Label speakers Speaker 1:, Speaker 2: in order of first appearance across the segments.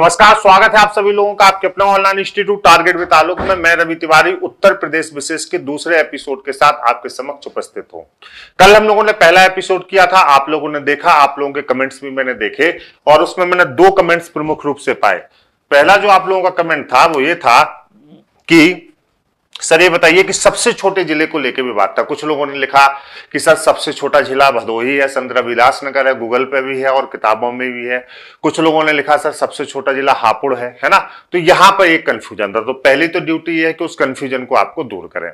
Speaker 1: नमस्कार स्वागत है आप सभी लोगों का आपके अपना online institute target with Alok में मैं रवि तिवारी उत्तर प्रदेश विशेष के दूसरे एपिसोड के साथ आपके समक्ष उपस्थित हूं कल हम लोगों ने पहला एपिसोड किया था आप लोगों ने देखा आप लोगों के कमेंट्स भी मैंने देखे और उसमें मैंने दो कमेंट्स प्रमुख रूप से पाए पहला जो आप लोगों का कमेंट था वो ये था कि सर ये बताइए कि सबसे छोटे जिले को लेकर भी बात था कुछ लोगों ने लिखा कि सर सबसे छोटा जिला भदोही है संत रविलास नगर है गूगल पे भी है और किताबों में भी है कुछ लोगों ने लिखा सर सबसे छोटा जिला हापुड़ है है ना तो यहां पर एक कंफ्यूजन था तो पहली तो ड्यूटी ये है कि उस कंफ्यूजन को आपको दूर करें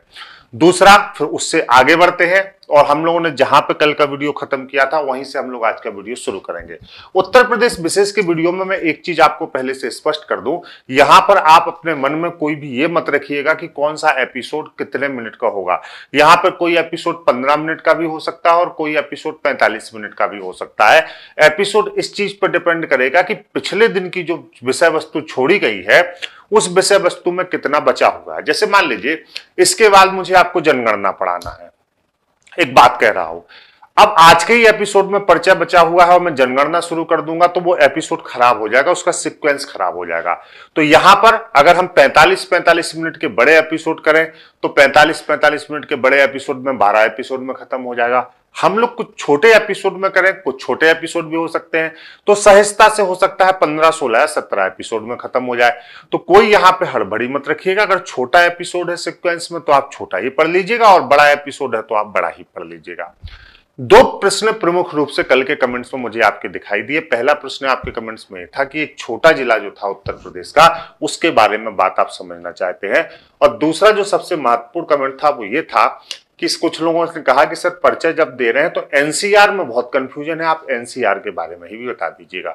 Speaker 1: दूसरा फिर उससे आगे बढ़ते हैं और हम लोगों ने जहां पे कल का वीडियो खत्म किया था वहीं से हम लोग आज का वीडियो शुरू करेंगे उत्तर प्रदेश विशेष के वीडियो में मैं एक चीज आपको पहले से स्पष्ट कर दूं यहां पर आप अपने मन में कोई भी ये मत रखिएगा कि कौन सा एपिसोड कितने मिनट का होगा यहां पर कोई एपिसोड पंद्रह मिनट का भी हो सकता है और कोई एपिसोड पैंतालीस मिनट का भी हो सकता है एपिसोड इस चीज पर डिपेंड करेगा कि पिछले दिन की जो विषय वस्तु छोड़ी गई है उस विषय वस्तु में कितना बचा हुआ है जैसे मान लीजिए इसके बाद मुझे आपको जनगणना पढ़ाना है एक बात कह रहा हूं अब आज के ही एपिसोड में पर्चा बचा हुआ है और मैं जनगणना शुरू कर दूंगा तो वो एपिसोड खराब हो जाएगा उसका सीक्वेंस खराब हो जाएगा तो यहां पर अगर हम 45 45 मिनट के बड़े एपिसोड करें तो 45 45 मिनट के बड़े एपिसोड में 12 एपिसोड में खत्म हो जाएगा हम लोग कुछ छोटे एपिसोड में करें कुछ छोटे एपिसोड भी हो सकते हैं तो सहजता से हो सकता है पंद्रह सोलह या सत्रह एपिसोड में खत्म हो जाए तो कोई यहां पे हड़बड़ी मत रखिएगा अगर छोटा एपिसोड है सिक्वेंस में तो आप छोटा ही पढ़ लीजिएगा और बड़ा एपिसोड है तो आप बड़ा ही पढ़ लीजिएगा दो प्रश्न प्रमुख रूप से कल के कमेंट्स में मुझे आपके दिखाई दिए पहला प्रश्न आपके कमेंट्स में था कि एक छोटा जिला जो था उत्तर प्रदेश का उसके बारे में बात आप समझना चाहते हैं और दूसरा जो सबसे महत्वपूर्ण कमेंट था वो ये था कि कुछ लोगों ने कहा कि सर परिचय जब दे रहे हैं तो एनसीआर में बहुत कंफ्यूजन है आप एनसीआर के बारे में ही भी बता दीजिएगा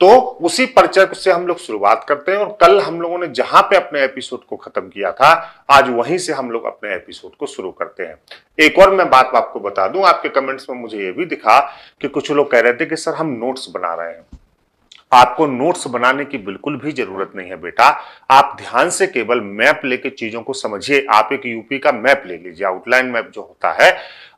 Speaker 1: तो उसी परिचय से हम लोग शुरुआत करते हैं और कल हम लोगों ने जहां पे अपने एपिसोड को खत्म किया था आज वहीं से हम लोग अपने एपिसोड को शुरू करते हैं एक और मैं बात आपको बता दूं आपके कमेंट्स में मुझे ये भी दिखा कि कुछ लोग कह रहे थे कि सर हम नोट्स बना रहे हैं आपको नोट्स बनाने की बिल्कुल भी जरूरत नहीं है बेटा आप ध्यान से केवल मैप लेके चीजों को समझिए आप एक यूपी का मैप ले लीजिए आउटलाइन मैप जो होता है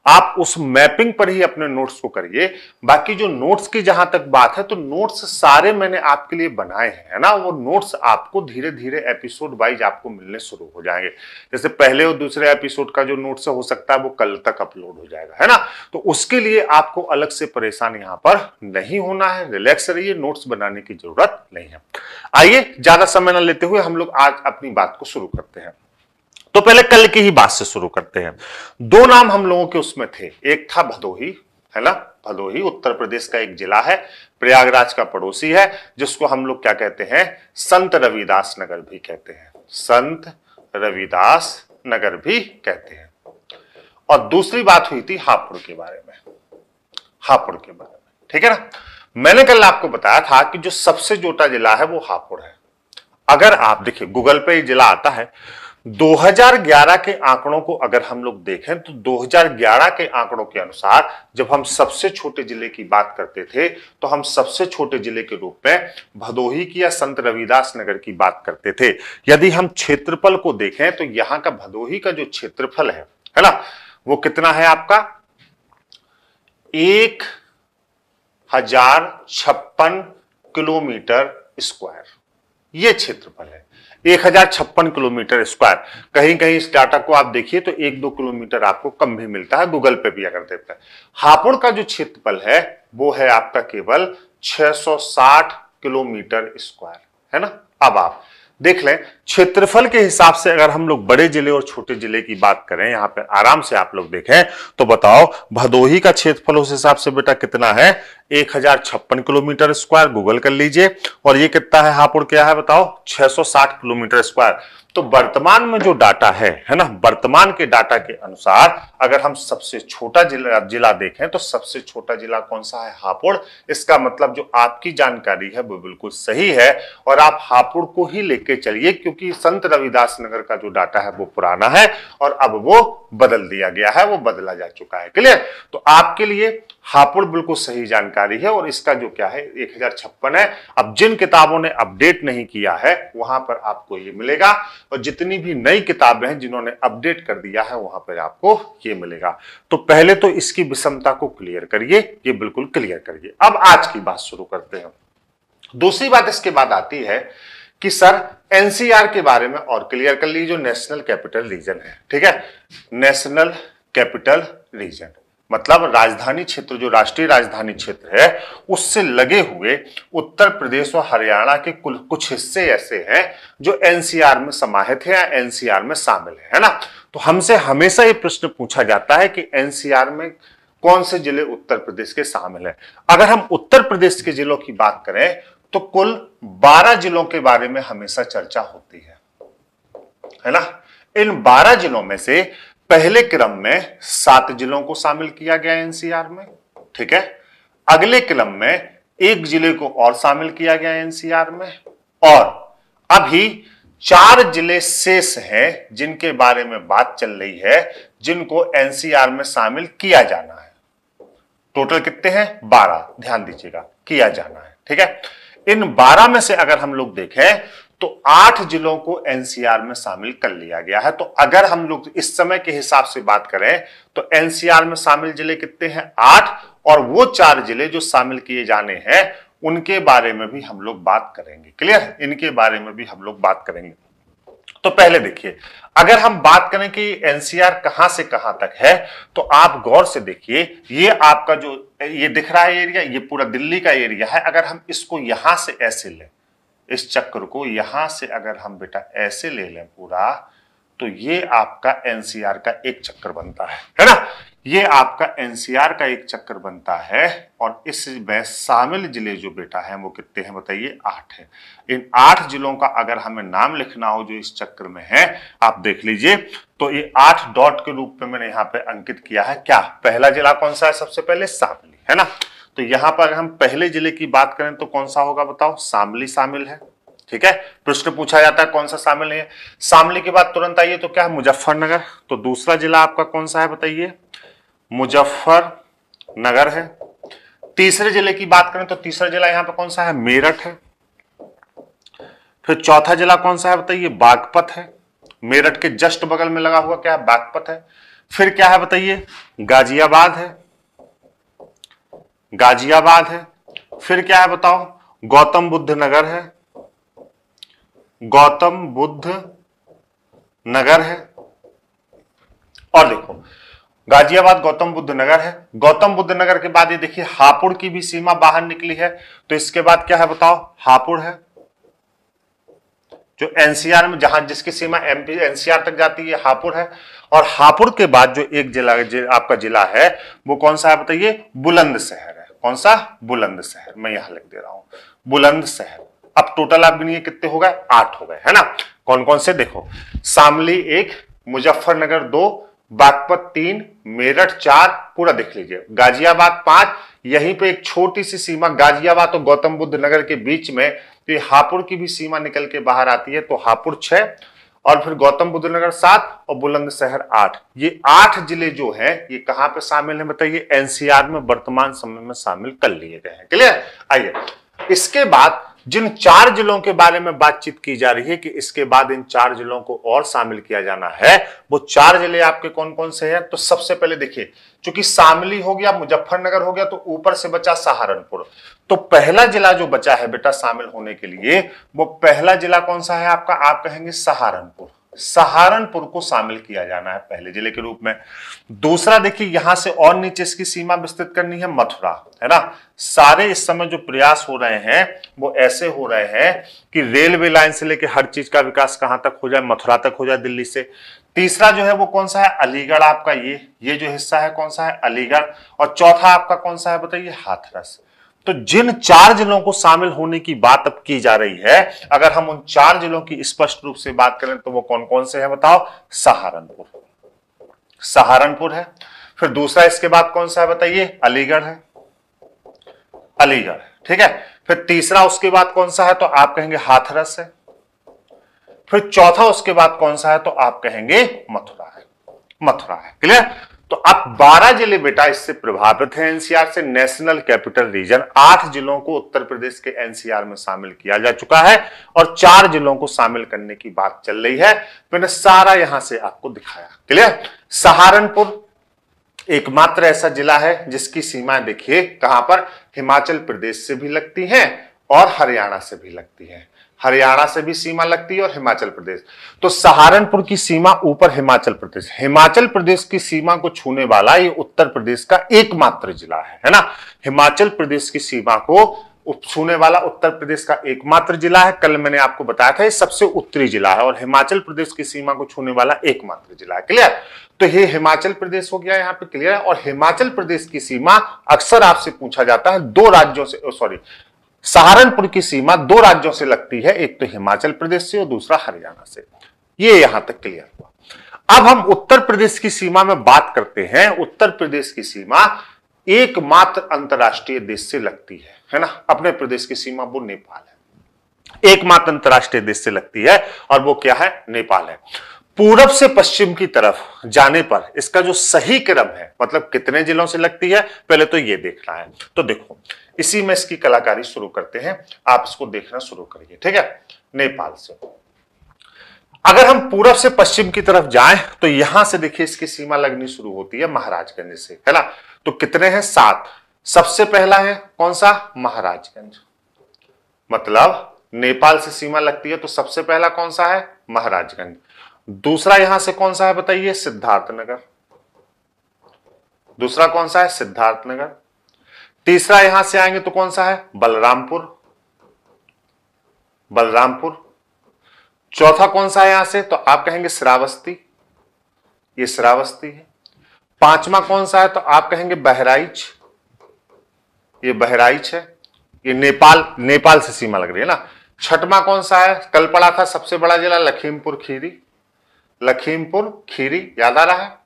Speaker 1: आप उस मैपिंग पर ही अपने नोट्स को करिए बाकी जो नोट्स की जहां तक बात है तो नोट्स सारे मैंने आपके लिए बनाए हैं है ना वो नोट्स आपको धीरे धीरे एपिसोड वाइज आपको मिलने शुरू हो जाएंगे जैसे पहले और दूसरे एपिसोड का जो नोट्स हो सकता है वो कल तक अपलोड हो जाएगा है ना तो उसके लिए आपको अलग से परेशान यहाँ पर नहीं होना है रिलैक्स रहिए नोट्स बनाने की जरूरत नहीं है आइए ज्यादा समय न लेते हुए हम लोग आज अपनी बात को शुरू करते हैं तो पहले कल की ही बात से शुरू करते हैं दो नाम हम लोगों के उसमें थे एक था भदोही है ना भदोही उत्तर प्रदेश का एक जिला है प्रयागराज का पड़ोसी है जिसको हम लोग क्या कहते हैं संत रविदास नगर भी कहते हैं संत रविदास नगर भी कहते हैं और दूसरी बात हुई थी हापुड़ के बारे में हापुड़ के बारे में ठीक है ना मैंने कल आपको बताया था कि जो सबसे जोटा जिला है वो हापुड़ है अगर आप देखिए गूगल पे जिला आता है 2011 के आंकड़ों को अगर हम लोग देखें तो 2011 के आंकड़ों के अनुसार जब हम सबसे छोटे जिले की बात करते थे तो हम सबसे छोटे जिले के रूप में भदोही की या संत रविदास नगर की बात करते थे यदि हम क्षेत्रफल को देखें तो यहां का भदोही का जो क्षेत्रफल है है ना वो कितना है आपका एक हजार छप्पन किलोमीटर स्क्वायर ये क्षेत्रफल है एक हजार छप्पन किलोमीटर स्क्वायर कहीं कहीं इस डाटा को आप देखिए तो एक दो किलोमीटर आपको कम भी मिलता है गूगल पे भी अगर देखते हैं हापुड़ का जो क्षेत्रफल है वो है आपका केवल 660 किलोमीटर स्क्वायर है ना अब आप देख लें क्षेत्रफल के हिसाब से अगर हम लोग बड़े जिले और छोटे जिले की बात करें यहां पे आराम से आप लोग देखें तो बताओ भदोही का क्षेत्रफल उस हिसाब से बेटा कितना है एक हजार छप्पन किलोमीटर स्क्वायर गूगल कर लीजिए और ये कितना है हापुड़ क्या है बताओ 660 किलोमीटर स्क्वायर तो वर्तमान में जो डाटा है है ना वर्तमान के डाटा के अनुसार अगर हम सबसे छोटा जिला जिला देखें तो सबसे छोटा जिला कौन सा है हापुड़ इसका मतलब जो आपकी जानकारी है वो बिल्कुल सही है और आप हापुड़ को ही लेके चलिए क्योंकि संत रविदास नगर का जो डाटा है वो पुराना है और अब वो बदल दिया गया है वो बदला जा चुका है क्लियर तो आपके लिए हापुड़ बिल्कुल सही जानकारी है और इसका जो क्या है एक हजार छप्पन है अब जिन किताबों ने अपडेट नहीं किया है वहां पर आपको ये मिलेगा और जितनी भी नई किताबें हैं जिन्होंने अपडेट कर दिया है वहां पर आपको ये मिलेगा तो पहले तो इसकी विषमता को क्लियर करिए ये बिल्कुल क्लियर करिए अब आज की बात शुरू करते हैं दूसरी बात इसके बाद आती है कि सर एनसीआर के बारे में और क्लियर कर लीजिए जो नेशनल कैपिटल रीजन है ठीक है नेशनल कैपिटल रीजन मतलब राजधानी क्षेत्र जो राष्ट्रीय राजधानी क्षेत्र है उससे लगे हुए उत्तर प्रदेश और हरियाणा के कुल कुछ हिस्से ऐसे हैं जो एनसीआर में समाहित है या एनसीआर में शामिल है ना तो हमसे हमेशा ये प्रश्न पूछा जाता है कि एनसीआर में कौन से जिले उत्तर प्रदेश के शामिल है अगर हम उत्तर प्रदेश के जिलों की बात करें तो कुल बारह जिलों के बारे में हमेशा चर्चा होती है है ना इन बारह जिलों में से पहले क्रम में सात जिलों को शामिल किया गया एनसीआर में ठीक है अगले क्रम में एक जिले को और शामिल किया गया एनसीआर में और अभी चार जिले शेष हैं जिनके बारे में बात चल रही है जिनको एनसीआर में शामिल किया जाना है टोटल कितने हैं बारह ध्यान दीजिएगा किया जाना है ठीक है इन बारह में से अगर हम लोग देखें तो आठ जिलों को एनसीआर में शामिल कर लिया गया है तो अगर हम लोग इस समय के हिसाब से बात करें तो एनसीआर में शामिल जिले कितने हैं आठ और वो चार जिले जो शामिल किए जाने हैं उनके बारे में भी हम लोग बात करेंगे क्लियर इनके बारे में भी हम लोग बात करेंगे तो पहले देखिए अगर हम बात करें कि एनसीआर कहां से कहां तक है तो आप गौर से देखिए ये आपका जो ये दिख रहा है एरिया ये पूरा दिल्ली का एरिया है अगर हम इसको यहां से ऐसे लें इस चक्र को यहां से अगर हम बेटा ऐसे ले लें पूरा तो ये आपका एनसीआर का एक चक्कर बनता है है ना ये आपका एनसीआर का एक चक्कर बनता है और इसमें शामिल जिले जो बेटा है वो कितने हैं बताइए आठ है इन आठ जिलों का अगर हमें नाम लिखना हो जो इस चक्र में है आप देख लीजिए तो ये आठ डॉट के रूप में मैंने यहां पे अंकित किया है क्या पहला जिला कौन सा है सबसे पहले शामली है ना तो यहां पर अगर हम पहले जिले की बात करें तो कौन सा होगा बताओ शामली शामिल है ठीक है प्रश्न पूछा जाता है कौन सा शामिल नहीं है शामली के बाद तुरंत आइए तो क्या है मुजफ्फरनगर तो दूसरा जिला आपका कौन सा है बताइए मुजफ्फरनगर है तीसरे जिले की बात करें तो तीसरा जिला यहां पर कौन सा है मेरठ है फिर चौथा जिला कौन सा है बताइए बागपत है मेरठ के जस्ट बगल में लगा हुआ क्या है बागपत है फिर क्या है बताइए गाजियाबाद है गाजियाबाद है फिर क्या है बताओ गौतम बुद्ध नगर है गौतम बुद्ध नगर है और देखो गाजियाबाद गौतम बुद्ध नगर है गौतम बुद्ध नगर के बाद ये देखिए हापुड़ की भी सीमा बाहर निकली है तो इसके बाद क्या है बताओ हापुड़ है जो एनसीआर में जहां जिसकी सीमा एमपी एनसीआर तक जाती है हापुड़ है और हापुड़ के बाद जो एक जिला जि, आपका जिला है वो कौन सा है बताइए बुलंदशहर है कौन सा बुलंदशहर मैं यहां लिख दे रहा हूं बुलंदशहर अब टोटल आप गिनिए कितने हो गए आठ हो गए है ना कौन कौन से देखो शामली एक मुजफ्फरनगर दो बागपत तीन मेरठ चार पूरा देख लीजिए गाजियाबाद पांच यहीं पे एक छोटी सी सीमा गाजियाबाद और गौतम बुद्ध नगर के बीच में तो ये हापुड़ की भी सीमा निकल के बाहर आती है तो हापुड़ छह और फिर गौतम बुद्ध नगर सात और बुलंदशहर आठ ये आठ जिले जो हैं ये कहां पे शामिल हैं बताइए एनसीआर में वर्तमान समय में शामिल कर लिए गए हैं क्लियर आइए इसके बाद जिन चार जिलों के बारे में बातचीत की जा रही है कि इसके बाद इन चार जिलों को और शामिल किया जाना है वो चार जिले आपके कौन कौन से हैं तो सबसे पहले देखिए चूंकि शामली हो गया मुजफ्फरनगर हो गया तो ऊपर से बचा सहारनपुर तो पहला जिला जो बचा है बेटा शामिल होने के लिए वो पहला जिला कौन सा है आपका आप कहेंगे सहारनपुर सहारनपुर को शामिल किया जाना है पहले जिले के रूप में दूसरा देखिए यहां से और नीचे इसकी सीमा विस्तृत करनी है मथुरा है ना सारे इस समय जो प्रयास हो रहे हैं वो ऐसे हो रहे हैं कि रेलवे लाइन से लेकर हर चीज का विकास कहां तक हो जाए मथुरा तक हो जाए दिल्ली से तीसरा जो है वो कौन सा है अलीगढ़ आपका ये ये जो हिस्सा है कौन सा है अलीगढ़ और चौथा आपका कौन सा है बताइए हाथरस तो जिन चार जिलों को शामिल होने की बात अब की जा रही है अगर हम उन चार जिलों की स्पष्ट रूप से बात करें तो वो कौन कौन से हैं बताओ सहारनपुर सहारनपुर है फिर दूसरा इसके बाद कौन सा है बताइए अलीगढ़ है अलीगढ़ ठीक है फिर तीसरा उसके बाद कौन सा है तो आप कहेंगे हाथरस है फिर चौथा उसके बाद कौन सा है तो आप कहेंगे मथुरा है मथुरा है क्लियर तो आप 12 जिले बेटा इससे प्रभावित हैं एनसीआर से नेशनल कैपिटल रीजन आठ जिलों को उत्तर प्रदेश के एनसीआर में शामिल किया जा चुका है और चार जिलों को शामिल करने की बात चल रही है तो मैंने सारा यहां से आपको दिखाया क्लियर सहारनपुर एकमात्र ऐसा जिला है जिसकी सीमा देखिए कहां पर हिमाचल प्रदेश से भी लगती है और हरियाणा से भी लगती है हरियाणा से भी सीमा लगती है और हिमाचल प्रदेश तो सहारनपुर की सीमा ऊपर हिमाचल प्रदेश हिमाचल प्रदेश की सीमा को छूने वाला ये उत्तर प्रदेश का एकमात्र जिला है है ना हिमाचल प्रदेश की सीमा को छूने वाला उत्तर प्रदेश का एकमात्र जिला है कल मैंने आपको बताया था ये सबसे उत्तरी जिला है और हिमाचल प्रदेश की सीमा को छूने वाला एकमात्र जिला है क्लियर तो ये हिमाचल प्रदेश हो गया यहाँ पे क्लियर है और हिमाचल प्रदेश की सीमा अक्सर आपसे पूछा जाता है दो राज्यों से सॉरी सहारनपुर की सीमा दो राज्यों से लगती है एक तो हिमाचल प्रदेश से और दूसरा हरियाणा से ये यहां तक क्लियर हुआ अब हम उत्तर प्रदेश की सीमा में बात करते हैं उत्तर प्रदेश की सीमा एकमात्र अंतर्राष्ट्रीय देश से लगती है है ना अपने प्रदेश की सीमा वो नेपाल है एकमात्र अंतर्राष्ट्रीय देश से लगती है और वो क्या है नेपाल है पूरब से पश्चिम की तरफ जाने पर इसका जो सही क्रम है मतलब कितने जिलों से लगती है पहले तो ये देखना है तो देखो इसी में इसकी कलाकारी शुरू करते हैं आप इसको देखना शुरू करिए ठीक है नेपाल से अगर हम पूरब से पश्चिम की तरफ जाएं तो यहां से देखिए इसकी सीमा लगनी शुरू होती है महाराजगंज से है ना तो कितने हैं सात सबसे पहला है कौन सा महाराजगंज मतलब नेपाल से सीमा लगती है तो सबसे पहला कौन सा है महाराजगंज दूसरा यहां से कौन सा है बताइए सिद्धार्थनगर दूसरा कौन सा है सिद्धार्थनगर तीसरा यहां से आएंगे तो कौन सा है बलरामपुर बलरामपुर चौथा कौन सा है यहां से तो आप कहेंगे श्रावस्ती ये श्रावस्ती है पांचवा कौन सा है तो आप कहेंगे बहराइच ये बहराइच है ये नेपाल नेपाल से सीमा लग रही है ना छठवा कौन सा है कल पड़ा था सबसे बड़ा जिला लखीमपुर खीरी लखीमपुर खीरी याद आ रहा है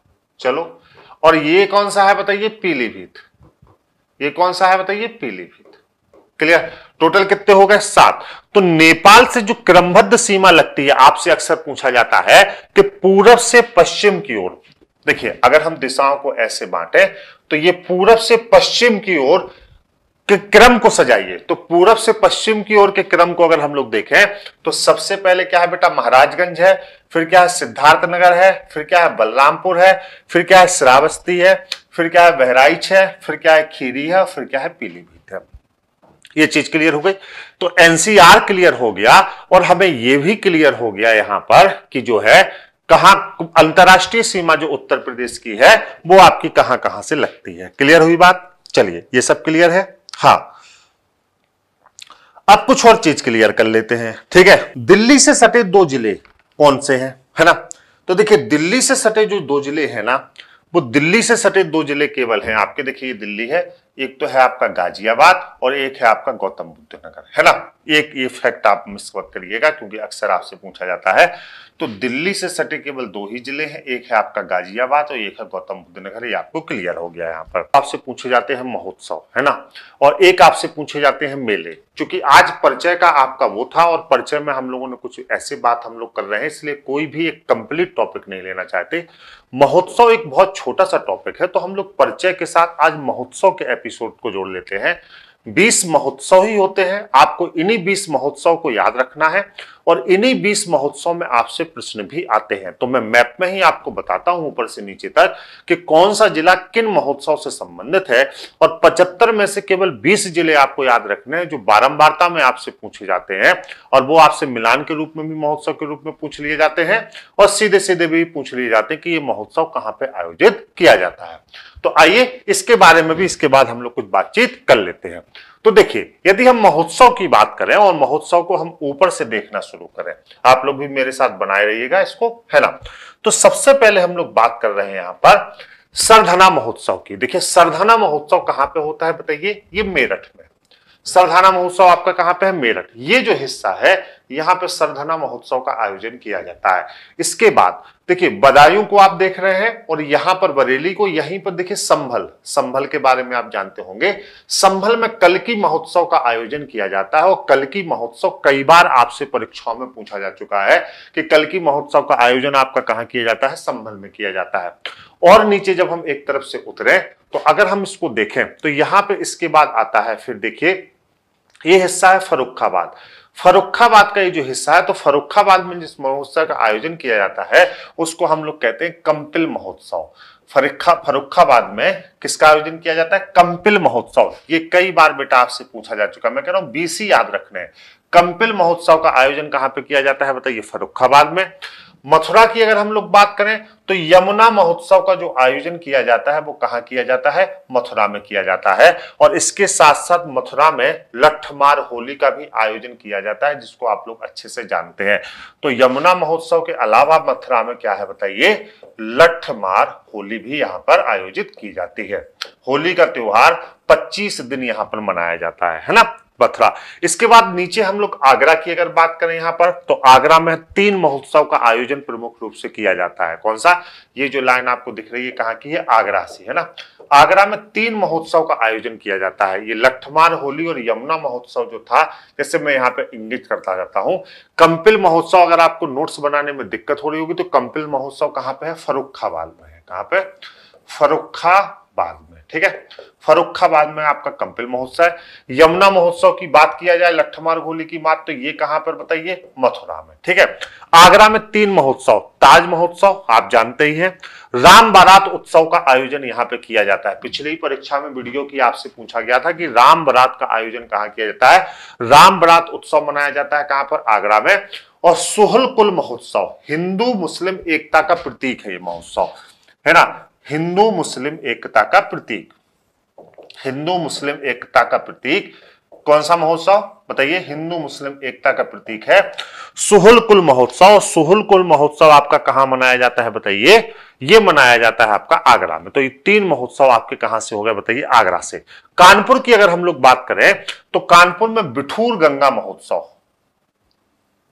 Speaker 1: चलो और ये कौन सा है बताइए पीलीभीत ये कौन सा है बताइए पीलीभीत क्लियर टोटल कितने हो गए सात तो नेपाल से जो क्रमबद्ध सीमा लगती है आपसे अक्सर पूछा जाता है कि पूरब से पश्चिम की ओर देखिए अगर हम दिशाओं को ऐसे बांटे तो ये पूरब से पश्चिम की ओर के क्रम को सजाइए तो पूरब से पश्चिम की ओर के क्रम को अगर हम लोग देखें तो सबसे पहले क्या है बेटा महाराजगंज है फिर क्या है सिद्धार्थ नगर है फिर क्या है बलरामपुर है फिर क्या है श्रावस्ती है फिर क्या है बहराइच है फिर क्या है खीरी है फिर क्या है पीलीभीत है ये चीज क्लियर हो गई तो एनसीआर क्लियर हो गया और हमें यह भी क्लियर हो गया यहां पर कि जो है कहा अंतर्राष्ट्रीय सीमा जो उत्तर प्रदेश की है वो आपकी कहां कहां से लगती है क्लियर हुई बात चलिए ये सब क्लियर है हाँ अब कुछ और चीज क्लियर कर लेते हैं ठीक है दिल्ली से सटे दो जिले कौन से हैं है ना तो देखिए दिल्ली से सटे जो दो जिले हैं ना वो दिल्ली से सटे दो जिले केवल हैं आपके देखिए दिल्ली है एक तो है आपका गाजियाबाद और एक है आपका गौतम बुद्ध नगर है ना एक ये फैक्ट आप मिस मत करिएगा क्योंकि अक्सर आपसे पूछा जाता है तो दिल्ली से सटे केवल दो ही जिले हैं एक है आपका गाजियाबाद और एक है गौतम बुद्ध नगर ये आपको क्लियर हो गया यहाँ पर आपसे पूछे जाते हैं महोत्सव है ना और एक आपसे पूछे जाते हैं मेले क्योंकि आज परिचय का आपका वो था और परिचय में हम लोगों ने कुछ ऐसे बात हम लोग कर रहे हैं इसलिए कोई भी एक कंप्लीट टॉपिक नहीं लेना चाहते महोत्सव एक बहुत छोटा सा टॉपिक है तो हम लोग परिचय के साथ आज महोत्सव के एपिसोड एपिसोड को जोड़ लेते हैं बीस महोत्सव ही होते हैं आपको इन्हीं बीस महोत्सव को याद रखना है और इन्हीं बीस महोत्सव में आपसे प्रश्न भी आते हैं तो मैं मैप में ही आपको बताता हूं ऊपर से नीचे तक कि कौन सा जिला किन महोत्सव से संबंधित है और 75 में से केवल 20 जिले आपको याद रखने हैं जो बारंबारता में आपसे पूछे जाते हैं और वो आपसे मिलान के रूप में भी महोत्सव के रूप में पूछ लिए जाते हैं और सीधे सीधे भी पूछ लिए जाते हैं कि ये महोत्सव कहाँ पे आयोजित किया जाता है तो आइए इसके बारे में भी इसके बाद हम लोग कुछ बातचीत कर लेते हैं तो देखिए यदि हम महोत्सव की बात करें और महोत्सव को हम ऊपर से देखना शुरू करें आप लोग भी मेरे साथ बनाए रहिएगा इसको है ना तो सबसे पहले हम लोग बात कर रहे हैं यहाँ पर सरधना महोत्सव की देखिए सरधना महोत्सव कहाँ पे होता है बताइए ये मेरठ में सरधाना महोत्सव आपका कहां पे है मेरठ ये जो हिस्सा है यहाँ पे सरधना महोत्सव का आयोजन किया जाता है इसके बाद देखिए बदायूं को आप देख रहे हैं और यहाँ पर बरेली को यहीं पर देखिए संभल संभल के बारे में आप जानते होंगे संभल में कल की महोत्सव का आयोजन किया जाता है और कल की महोत्सव कई बार आपसे परीक्षाओं में पूछा जा चुका है कि कल की महोत्सव का आयोजन आपका कहाँ किया जाता है संभल में किया जाता है और नीचे जब हम एक तरफ से उतरे तो अगर हम इसको देखें तो यहाँ पे इसके बाद आता है फिर देखिए ये हिस्सा है फरुखाबाद फरुखाबाद का ये जो हिस्सा है तो फरुखाबाद में जिस महोत्सव का आयोजन किया जाता है उसको हम लोग कहते हैं कंपिल महोत्सव फरिखा फरुखाबाद में किसका आयोजन किया जाता है कंपिल महोत्सव ये कई बार बेटा आपसे पूछा जा चुका मैं कह रहा हूं बीसी याद रखने कंपिल महोत्सव का आयोजन कहां पे किया जाता है बताइए फरुखाबाद में मथुरा की अगर हम लोग बात करें तो यमुना महोत्सव का जो आयोजन किया जाता है वो कहाँ किया जाता है मथुरा में किया जाता है और इसके साथ साथ मथुरा में लठमार होली का भी आयोजन किया जाता है जिसको आप लोग अच्छे से जानते हैं तो यमुना महोत्सव के अलावा मथुरा में क्या है बताइए लठमार होली भी यहाँ पर आयोजित की जाती है होली का त्योहार पच्चीस दिन यहाँ पर मनाया जाता है है ना बथरा इसके बाद नीचे हम लोग आगरा की अगर बात करें यहां पर तो आगरा में तीन महोत्सव का आयोजन प्रमुख रूप से किया जाता है कौन सा ये जो लाइन आपको दिख रही है कहां की है आगरा से है ना आगरा में तीन महोत्सव का आयोजन किया जाता है ये लठमार होली और यमुना महोत्सव जो था जैसे मैं यहाँ पे इंगित करता जाता हूँ कंपिल महोत्सव अगर आपको नोट्स बनाने में दिक्कत हो रही होगी तो कंपिल महोत्सव कहाँ पे है फरुखाबाद में है कहाँ पे फरुखा बाद में ठीक है फरुखाबाद में आपका कंपिल महोत्सव है यमुना महोत्सव की बात किया जाए लट्ठमार गोली की बात तो ये कहां पर बताइए मथुरा में ठीक है आगरा में तीन महोत्सव ताज महोत्सव आप जानते ही हैं राम बारात उत्सव का आयोजन यहां पे किया जाता है पिछली परीक्षा में वीडियो की आपसे पूछा गया था कि राम बारात का आयोजन कहां किया जाता है राम बारात उत्सव मनाया जाता है कहां पर आगरा में और सोहल कुल महोत्सव हिंदू मुस्लिम एकता का प्रतीक है ये महोत्सव है ना हिंदू मुस्लिम एकता का प्रतीक हिंदू मुस्लिम एकता का प्रतीक कौन सा महोत्सव बताइए हिंदू मुस्लिम एकता का प्रतीक है सुहुल कुल महोत्सव सुहुल कुल महोत्सव आपका कहां मनाया जाता है बताइए ये मनाया जाता है आपका आगरा में तो ये तीन महोत्सव आपके कहां से हो गए बताइए आगरा से कानपुर की अगर हम लोग बात करें तो कानपुर में बिठूर गंगा महोत्सव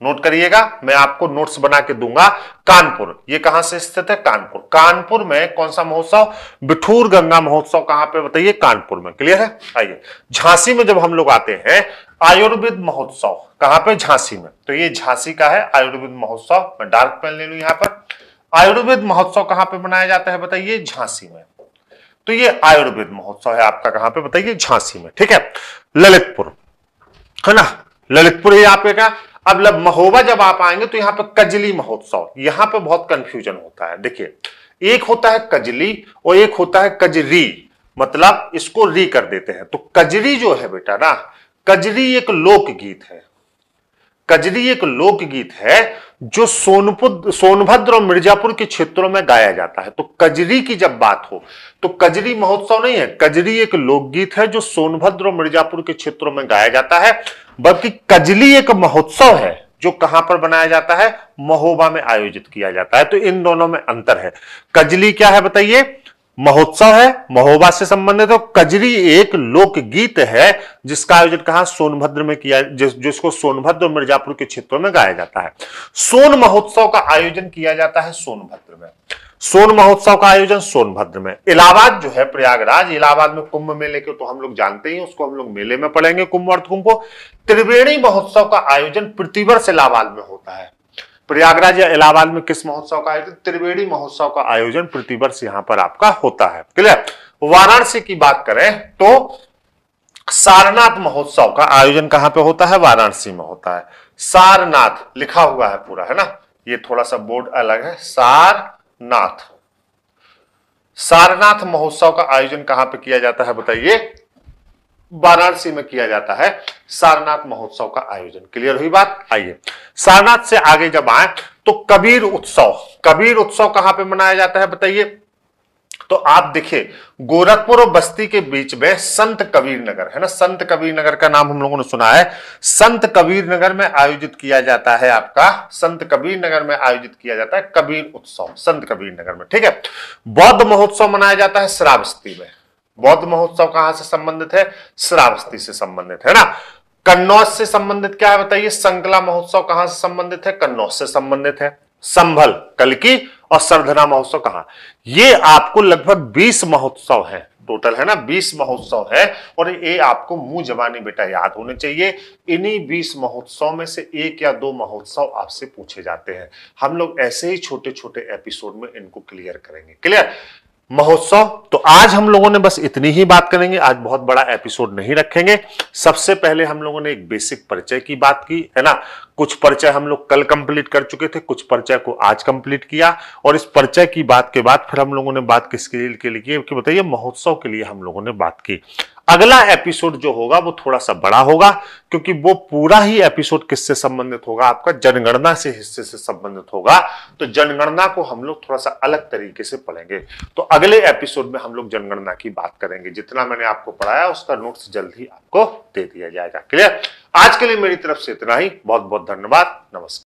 Speaker 1: नोट करिएगा मैं आपको नोट्स बना के दूंगा कानपुर ये कहां से स्थित है कानपुर कानपुर में कौन सा महोत्सव बिठूर गंगा महोत्सव कहां पे बताइए कानपुर में क्लियर है आइए झांसी में जब हम लोग आते हैं आयुर्वेद महोत्सव कहां पे झांसी में तो ये झांसी का है आयुर्वेद महोत्सव मैं डार्क पेन ले लू यहां पर आयुर्वेद महोत्सव कहां पे मनाया जाता है बताइए झांसी में तो ये आयुर्वेद महोत्सव है आपका कहां पर बताइए झांसी में ठीक है ललितपुर है ना ललितपुर ये आप क्या अब लब महोबा जब आप आएंगे तो यहां पर कजली महोत्सव यहां पर बहुत कंफ्यूजन होता है देखिए एक होता है कजली और एक होता है कजरी मतलब इसको री कर देते हैं तो कजरी जो है बेटा ना कजरी एक लोक गीत है कजरी एक लोकगीत है जो सोनपुर सोनभद्र और मिर्जापुर के क्षेत्रों में गाया जाता है तो कजरी की जब बात हो तो कजरी महोत्सव नहीं है कजरी एक लोकगीत है जो सोनभद्र और मिर्जापुर के क्षेत्रों में गाया जाता है बल्कि कजली एक महोत्सव है जो कहां पर बनाया जाता है महोबा में आयोजित किया जाता है तो इन दोनों में अंतर है कजली क्या है बताइए महोत्सव है महोबा से संबंधित है कजरी एक लोकगीत है जिसका आयोजन कहा सोनभद्र में किया जिस, जिसको सोनभद्र और मिर्जापुर के क्षेत्रों में गाया जाता है सोन महोत्सव का आयोजन किया जाता है सोनभद्र में सोन महोत्सव का आयोजन सोनभद्र में इलाहाबाद जो है प्रयागराज इलाहाबाद में कुंभ मेले के तो हम लोग जानते ही उसको हम लोग मेले में पढ़ेंगे कुंभ अर्थ कुंभ को त्रिवेणी महोत्सव का आयोजन प्रतिवर्ष इलाहाबाद में होता है प्रयागराज या इलाहाबाद में किस महोत्सव का आयोजन त्रिवेणी महोत्सव का आयोजन प्रतिवर्ष यहां पर आपका होता है क्लियर वाराणसी की बात करें तो सारनाथ महोत्सव का आयोजन कहां पे होता है वाराणसी में होता है सारनाथ लिखा हुआ है पूरा है ना ये थोड़ा सा बोर्ड अलग है सारनाथ सारनाथ महोत्सव का आयोजन कहां पे किया जाता है बताइए वाराणसी में किया जाता है सारनाथ महोत्सव का आयोजन क्लियर हुई बात आइए सारनाथ से आगे जब आए तो कबीर उत्सव कबीर उत्सव कहां पे मनाया जाता है बताइए तो आप देखिए गोरखपुर और बस्ती के बीच में संत कबीर नगर है ना संत कबीर नगर का नाम हम लोगों ने सुना है संत कबीर नगर में आयोजित किया जाता है आपका संत कबीर नगर में आयोजित किया जाता है कबीर उत्सव संत कबीर नगर में ठीक है बौद्ध महोत्सव मनाया जाता है श्रावस्ती में बौद्ध महोत्सव कहां से संबंधित है श्रावस्ती से संबंधित है ना कन्नौज से संबंधित क्या है बताइए संकला महोत्सव कहां से संबंधित है कन्नौज से संबंधित है संभल की और सरधना महोत्सव कहा ये आपको लगभग 20 महोत्सव है टोटल है ना 20 महोत्सव है और ये आपको मुंह जबानी बेटा याद होने चाहिए इन्हीं 20 महोत्सव में से एक या दो महोत्सव आपसे पूछे जाते हैं हम लोग ऐसे ही छोटे छोटे एपिसोड में इनको क्लियर करेंगे क्लियर महोत्सव तो आज हम लोगों ने बस इतनी ही बात करेंगे आज बहुत बड़ा एपिसोड नहीं रखेंगे सबसे पहले हम लोगों ने एक बेसिक परिचय की बात की है ना कुछ परिचय हम लोग कल कंप्लीट कर चुके थे कुछ परिचय को आज कंप्लीट किया और इस परिचय की बात के बाद फिर हम लोगों ने बात किसके के लिए कि बताइए महोत्सव के लिए हम लोगों ने बात की अगला एपिसोड जो होगा वो थोड़ा सा बड़ा होगा क्योंकि वो पूरा ही एपिसोड किससे संबंधित होगा आपका जनगणना से हिस्से से संबंधित होगा तो जनगणना को हम लोग थोड़ा सा अलग तरीके से पढ़ेंगे तो अगले एपिसोड में हम लोग जनगणना की बात करेंगे जितना मैंने आपको पढ़ाया उसका नोट्स जल्द ही आपको दे दिया जाएगा क्लियर आज के लिए मेरी तरफ से इतना ही बहुत बहुत धन्यवाद नमस्कार